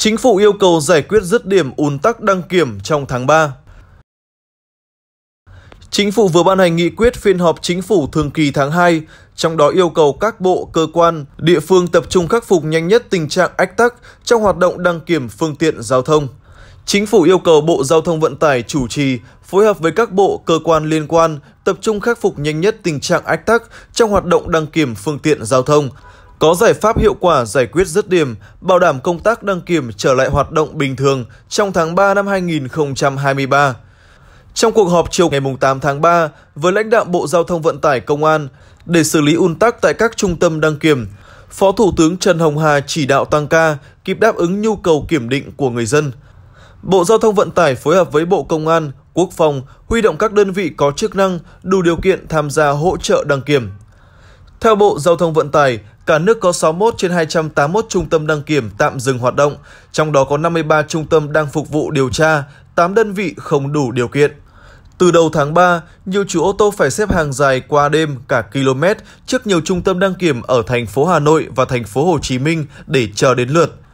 Chính phủ yêu cầu giải quyết dứt điểm ùn tắc đăng kiểm trong tháng 3. Chính phủ vừa ban hành nghị quyết phiên họp chính phủ thường kỳ tháng 2, trong đó yêu cầu các bộ, cơ quan, địa phương tập trung khắc phục nhanh nhất tình trạng ách tắc trong hoạt động đăng kiểm phương tiện giao thông. Chính phủ yêu cầu Bộ Giao thông Vận tải chủ trì, phối hợp với các bộ, cơ quan liên quan tập trung khắc phục nhanh nhất tình trạng ách tắc trong hoạt động đăng kiểm phương tiện giao thông, có giải pháp hiệu quả giải quyết rứt điểm, bảo đảm công tác đăng kiểm trở lại hoạt động bình thường trong tháng 3 năm 2023. Trong cuộc họp chiều ngày 8 tháng 3 với lãnh đạo Bộ Giao thông Vận tải Công an để xử lý un tắc tại các trung tâm đăng kiểm, Phó Thủ tướng Trần Hồng Hà chỉ đạo tăng ca kịp đáp ứng nhu cầu kiểm định của người dân. Bộ Giao thông Vận tải phối hợp với Bộ Công an, Quốc phòng huy động các đơn vị có chức năng đủ điều kiện tham gia hỗ trợ đăng kiểm. Theo Bộ Giao thông Vận tải, Cả nước có 61 trên 281 trung tâm đăng kiểm tạm dừng hoạt động, trong đó có 53 trung tâm đang phục vụ điều tra, 8 đơn vị không đủ điều kiện. Từ đầu tháng 3, nhiều chủ ô tô phải xếp hàng dài qua đêm cả km trước nhiều trung tâm đăng kiểm ở thành phố Hà Nội và thành phố Hồ Chí Minh để chờ đến lượt.